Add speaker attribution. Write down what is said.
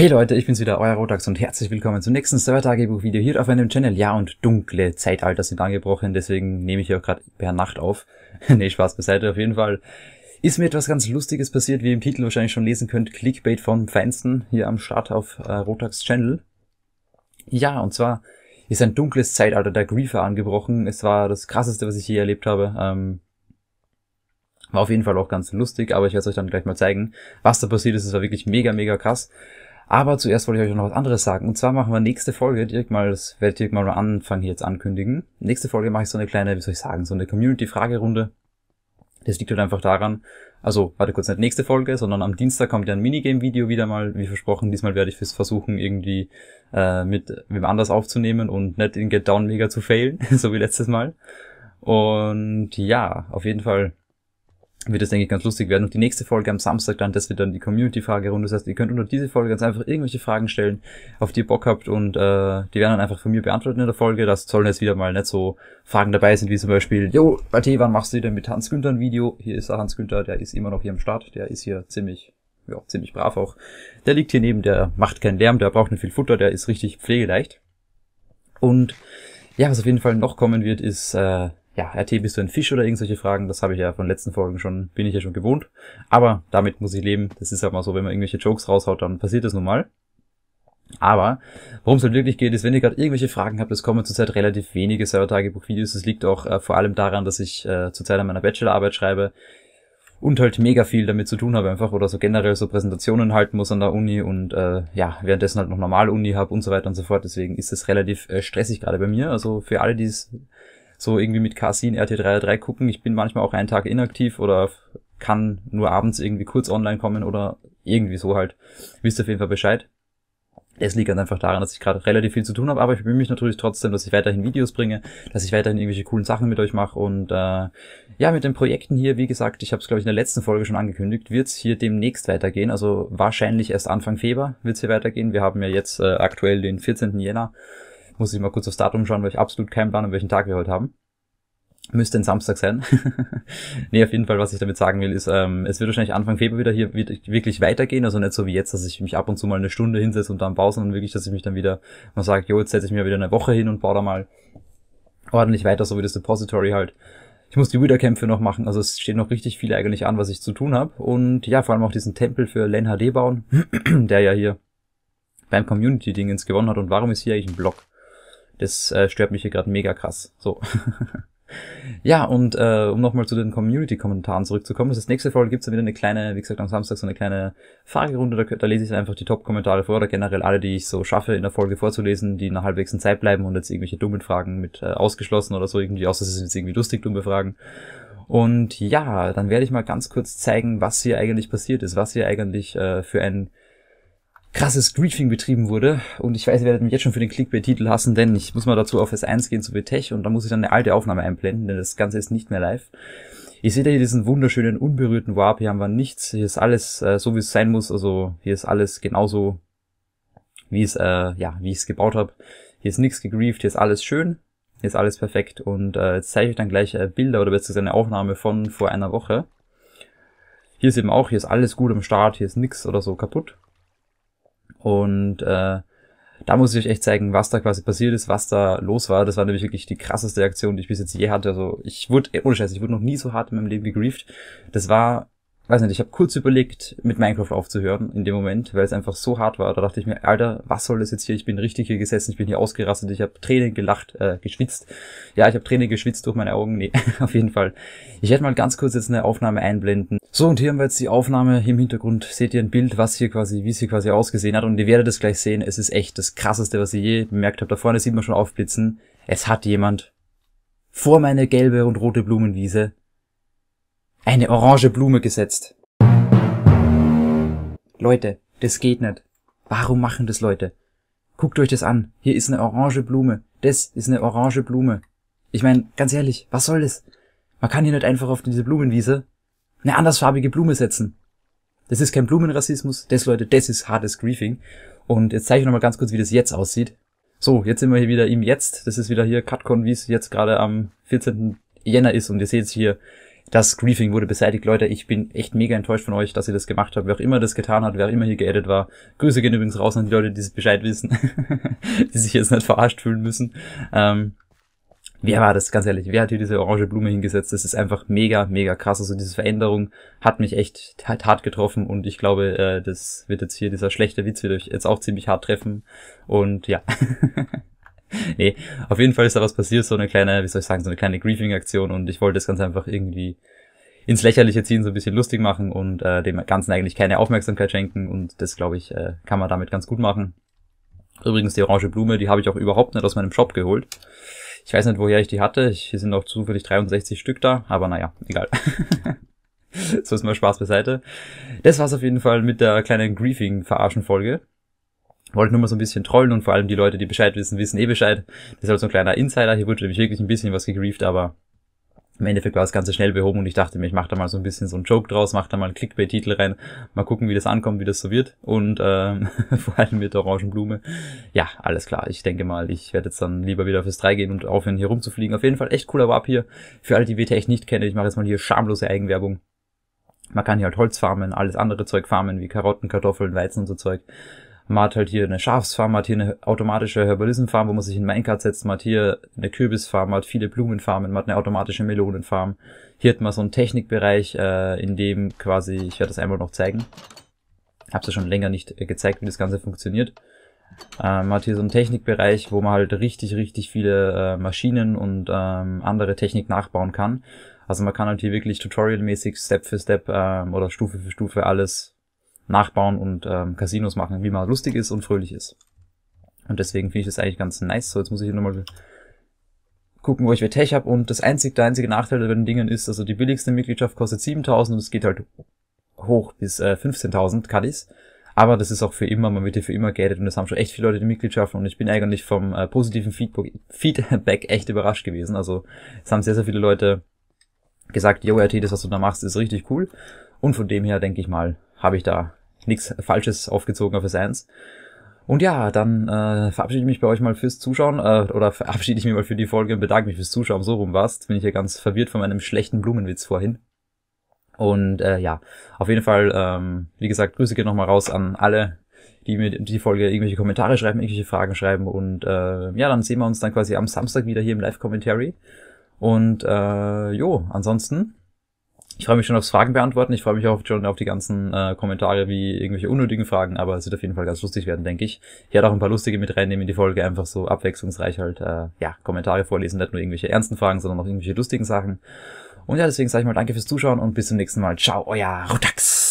Speaker 1: Hey Leute, ich bin's wieder, euer Rotax und herzlich willkommen zum nächsten Server-Tagebuch-Video hier auf meinem Channel. Ja, und dunkle Zeitalter sind angebrochen, deswegen nehme ich auch gerade per Nacht auf. nee, Spaß beiseite, auf jeden Fall ist mir etwas ganz Lustiges passiert, wie ihr im Titel wahrscheinlich schon lesen könnt. Clickbait vom Feinsten hier am Start auf äh, Rotax Channel. Ja, und zwar ist ein dunkles Zeitalter der Griefer angebrochen. Es war das krasseste, was ich je erlebt habe. Ähm, war auf jeden Fall auch ganz lustig, aber ich werde es euch dann gleich mal zeigen, was da passiert ist. Es war wirklich mega, mega krass. Aber zuerst wollte ich euch noch was anderes sagen. Und zwar machen wir nächste Folge direkt mal, das werde ich direkt mal am Anfang hier jetzt ankündigen. Nächste Folge mache ich so eine kleine, wie soll ich sagen, so eine Community-Fragerunde. Das liegt halt einfach daran, also warte kurz, nicht nächste Folge, sondern am Dienstag kommt ja ein Minigame-Video wieder mal, wie versprochen. Diesmal werde ich versuchen, irgendwie äh, mit wem anders aufzunehmen und nicht in Get Down mega zu failen, so wie letztes Mal. Und ja, auf jeden Fall wird das, denke ich, ganz lustig werden. Und die nächste Folge am Samstag dann, das wird dann die Community-Fragerunde. Das heißt, ihr könnt unter diese Folge ganz einfach irgendwelche Fragen stellen, auf die ihr Bock habt und äh, die werden dann einfach von mir beantwortet in der Folge. Das sollen jetzt wieder mal nicht so Fragen dabei sind, wie zum Beispiel, Jo, Bati, wann machst du denn mit Hans Günther ein Video? Hier ist der Hans Günther, der ist immer noch hier am Start, der ist hier ziemlich ja, ziemlich brav auch. Der liegt hier neben, der macht keinen Lärm, der braucht nicht viel Futter, der ist richtig pflegeleicht. Und ja, was auf jeden Fall noch kommen wird, ist äh, ja, RT, bist du ein Fisch oder irgendwelche Fragen? Das habe ich ja von letzten Folgen schon, bin ich ja schon gewohnt. Aber damit muss ich leben. Das ist halt mal so, wenn man irgendwelche Jokes raushaut, dann passiert das nun mal. Aber worum es halt wirklich geht, ist, wenn ihr gerade irgendwelche Fragen habt, es kommen zurzeit relativ wenige Server-Tagebuch-Videos. Das liegt auch äh, vor allem daran, dass ich äh, zurzeit an meiner Bachelorarbeit schreibe und halt mega viel damit zu tun habe einfach oder so generell so Präsentationen halten muss an der Uni und äh, ja, währenddessen halt noch normal Uni habe und so weiter und so fort. Deswegen ist es relativ äh, stressig gerade bei mir. Also für alle, die es so irgendwie mit Casin RT3 gucken. Ich bin manchmal auch einen Tag inaktiv oder kann nur abends irgendwie kurz online kommen oder irgendwie so halt. Wisst ihr auf jeden Fall Bescheid. Es liegt ganz einfach daran, dass ich gerade relativ viel zu tun habe, aber ich bemühe mich natürlich trotzdem, dass ich weiterhin Videos bringe, dass ich weiterhin irgendwelche coolen Sachen mit euch mache und äh, ja, mit den Projekten hier, wie gesagt, ich habe es glaube ich in der letzten Folge schon angekündigt, wird es hier demnächst weitergehen, also wahrscheinlich erst Anfang Februar wird es hier weitergehen. Wir haben ja jetzt äh, aktuell den 14. Jänner muss ich mal kurz aufs Datum schauen, weil ich absolut keinen Plan habe, welchen Tag wir heute haben. Müsste ein Samstag sein. nee, auf jeden Fall, was ich damit sagen will, ist, ähm, es wird wahrscheinlich Anfang Februar wieder hier wirklich weitergehen. Also nicht so wie jetzt, dass ich mich ab und zu mal eine Stunde hinsetze und dann baue, sondern wirklich, dass ich mich dann wieder mal sage, jo, jetzt setze ich mir wieder eine Woche hin und baue da mal ordentlich weiter, so wie das Depository halt. Ich muss die Wiederkämpfe noch machen, also es stehen noch richtig viel eigentlich an, was ich zu tun habe. Und ja, vor allem auch diesen Tempel für Len HD bauen, der ja hier beim community ding ins gewonnen hat. Und warum ist hier eigentlich ein Block? Das äh, stört mich hier gerade mega krass. So. ja, und äh, um nochmal zu den Community-Kommentaren zurückzukommen, das nächste Folge gibt's dann wieder eine kleine, wie gesagt, am Samstag so eine kleine Fragerunde, da, da lese ich einfach die Top-Kommentare vor oder generell alle, die ich so schaffe, in der Folge vorzulesen, die nach halbwegs in Zeit bleiben und jetzt irgendwelche dummen Fragen mit äh, ausgeschlossen oder so irgendwie, außer es sind jetzt irgendwie lustig dumme Fragen. Und ja, dann werde ich mal ganz kurz zeigen, was hier eigentlich passiert ist, was hier eigentlich äh, für ein krasses Griefing betrieben wurde. Und ich weiß, ihr werdet mich jetzt schon für den Clickbait-Titel hassen, denn ich muss mal dazu auf S1 gehen zu Betech und da muss ich dann eine alte Aufnahme einblenden, denn das Ganze ist nicht mehr live. Ihr seht ja hier diesen wunderschönen, unberührten Warp. Hier haben wir nichts. Hier ist alles äh, so, wie es sein muss. Also hier ist alles genauso, wie es, äh, ja, wie ich es gebaut habe. Hier ist nichts gegrieft, hier ist alles schön, hier ist alles perfekt. Und äh, jetzt zeige ich euch dann gleich äh, Bilder oder beziehungsweise eine Aufnahme von vor einer Woche. Hier ist eben auch, hier ist alles gut am Start, hier ist nichts oder so kaputt. Und äh, da muss ich euch echt zeigen, was da quasi passiert ist, was da los war. Das war nämlich wirklich die krasseste Aktion, die ich bis jetzt je hatte. Also ich wurde, ohne Scheiß, ich wurde noch nie so hart in meinem Leben gegrieft. Das war weiß nicht, ich habe kurz überlegt, mit Minecraft aufzuhören in dem Moment, weil es einfach so hart war. Da dachte ich mir, Alter, was soll das jetzt hier? Ich bin richtig hier gesessen, ich bin hier ausgerastet, ich habe Tränen gelacht, äh, geschwitzt. Ja, ich habe Tränen geschwitzt durch meine Augen. Nee, auf jeden Fall. Ich werde mal ganz kurz jetzt eine Aufnahme einblenden. So, und hier haben wir jetzt die Aufnahme. Hier im Hintergrund seht ihr ein Bild, was hier quasi, wie es hier quasi ausgesehen hat. Und ihr werdet es gleich sehen. Es ist echt das krasseste, was ich je bemerkt habe. Da vorne sieht man schon aufblitzen. Es hat jemand vor meine gelbe und rote Blumenwiese eine orange Blume gesetzt. Leute, das geht nicht. Warum machen das Leute? Guckt euch das an. Hier ist eine orange Blume. Das ist eine orange Blume. Ich meine, ganz ehrlich, was soll das? Man kann hier nicht einfach auf diese Blumenwiese eine andersfarbige Blume setzen. Das ist kein Blumenrassismus. Das, Leute, das ist hartes Griefing. Und jetzt zeige ich nochmal ganz kurz, wie das jetzt aussieht. So, jetzt sind wir hier wieder im Jetzt. Das ist wieder hier CutCon, wie es jetzt gerade am 14. Jänner ist. Und ihr seht es hier, das Griefing wurde beseitigt, Leute. Ich bin echt mega enttäuscht von euch, dass ihr das gemacht habt. Wer auch immer das getan hat, wer auch immer hier geedet war. Grüße gehen übrigens raus an die Leute, die es Bescheid wissen, die sich jetzt nicht verarscht fühlen müssen. Ähm, wer war das, ganz ehrlich? Wer hat hier diese orange Blume hingesetzt? Das ist einfach mega, mega krass. Also diese Veränderung hat mich echt hart getroffen und ich glaube, äh, das wird jetzt hier, dieser schlechte Witz wird euch jetzt auch ziemlich hart treffen. Und ja. nee, auf jeden Fall ist da was passiert, so eine kleine, wie soll ich sagen, so eine kleine Grieving-Aktion und ich wollte das Ganze einfach irgendwie ins Lächerliche ziehen, so ein bisschen lustig machen und äh, dem Ganzen eigentlich keine Aufmerksamkeit schenken und das, glaube ich, äh, kann man damit ganz gut machen. Übrigens, die orange Blume, die habe ich auch überhaupt nicht aus meinem Shop geholt. Ich weiß nicht, woher ich die hatte. Ich, hier sind auch zufällig 63 Stück da, aber naja, egal. so ist mal Spaß beiseite. Das war's auf jeden Fall mit der kleinen Griefing-Verarschen-Folge wollte nur mal so ein bisschen trollen und vor allem die Leute, die Bescheid wissen, wissen eh Bescheid. Deshalb so ein kleiner Insider. Hier wurde nämlich wirklich ein bisschen was gegrieft, aber im Endeffekt war das Ganze schnell behoben und ich dachte mir, ich mache da mal so ein bisschen so einen Joke draus, mache da mal einen Clickbait-Titel rein, mal gucken, wie das ankommt, wie das so wird und ähm, vor allem mit der Orangenblume. Ja, alles klar. Ich denke mal, ich werde jetzt dann lieber wieder fürs 3 gehen und aufhören, hier rumzufliegen. Auf jeden Fall echt cooler Warp hier. Für alle, die WT nicht kennen, ich mache jetzt mal hier schamlose Eigenwerbung. Man kann hier halt Holz farmen, alles andere Zeug farmen, wie Karotten, Kartoffeln, Weizen und so Zeug. Man hat halt hier eine Schafsfarm, man hat hier eine automatische Herbalissenfarm, wo man sich in Minecart setzt, man hat hier eine Kürbisfarm, man hat viele Blumenfarmen, man hat eine automatische Melonenfarm. Hier hat man so einen Technikbereich, äh, in dem quasi, ich werde das einmal noch zeigen, habe es ja schon länger nicht äh, gezeigt, wie das Ganze funktioniert. Ähm, man hat hier so einen Technikbereich, wo man halt richtig, richtig viele äh, Maschinen und ähm, andere Technik nachbauen kann. Also man kann halt hier wirklich tutorialmäßig Step für Step ähm, oder Stufe für Stufe alles nachbauen und ähm, Casinos machen, wie man lustig ist und fröhlich ist. Und deswegen finde ich das eigentlich ganz nice. So, jetzt muss ich hier nochmal gucken, wo ich wieder Tech habe. Und das einzige, der einzige Nachteil bei den Dingen ist, also die billigste Mitgliedschaft kostet 7000 und es geht halt hoch bis äh, 15.000 Kadis. Aber das ist auch für immer, man wird hier für immer gated und das haben schon echt viele Leute die Mitgliedschaft und ich bin eigentlich vom äh, positiven Feedback, Feedback echt überrascht gewesen. Also es haben sehr, sehr viele Leute gesagt, yo RT, das was du da machst, ist richtig cool. Und von dem her denke ich mal, habe ich da nichts Falsches aufgezogen auf S1. Und ja, dann äh, verabschiede ich mich bei euch mal fürs Zuschauen äh, oder verabschiede ich mich mal für die Folge und bedanke mich fürs Zuschauen. So rum war's. bin ich hier ganz verwirrt von meinem schlechten Blumenwitz vorhin. Und äh, ja, auf jeden Fall, ähm, wie gesagt, Grüße gehen nochmal raus an alle, die mir die Folge irgendwelche Kommentare schreiben, irgendwelche Fragen schreiben. Und äh, ja, dann sehen wir uns dann quasi am Samstag wieder hier im Live-Commentary. Und äh, jo, ansonsten ich freue mich schon aufs Fragen beantworten. Ich freue mich auch schon auf die ganzen äh, Kommentare wie irgendwelche unnötigen Fragen, aber es wird auf jeden Fall ganz lustig werden, denke ich. Ich werde auch ein paar lustige mit reinnehmen in die Folge, einfach so abwechslungsreich halt äh, ja, Kommentare vorlesen, nicht nur irgendwelche ernsten Fragen, sondern auch irgendwelche lustigen Sachen. Und ja, deswegen sage ich mal danke fürs Zuschauen und bis zum nächsten Mal. Ciao, euer Rutax!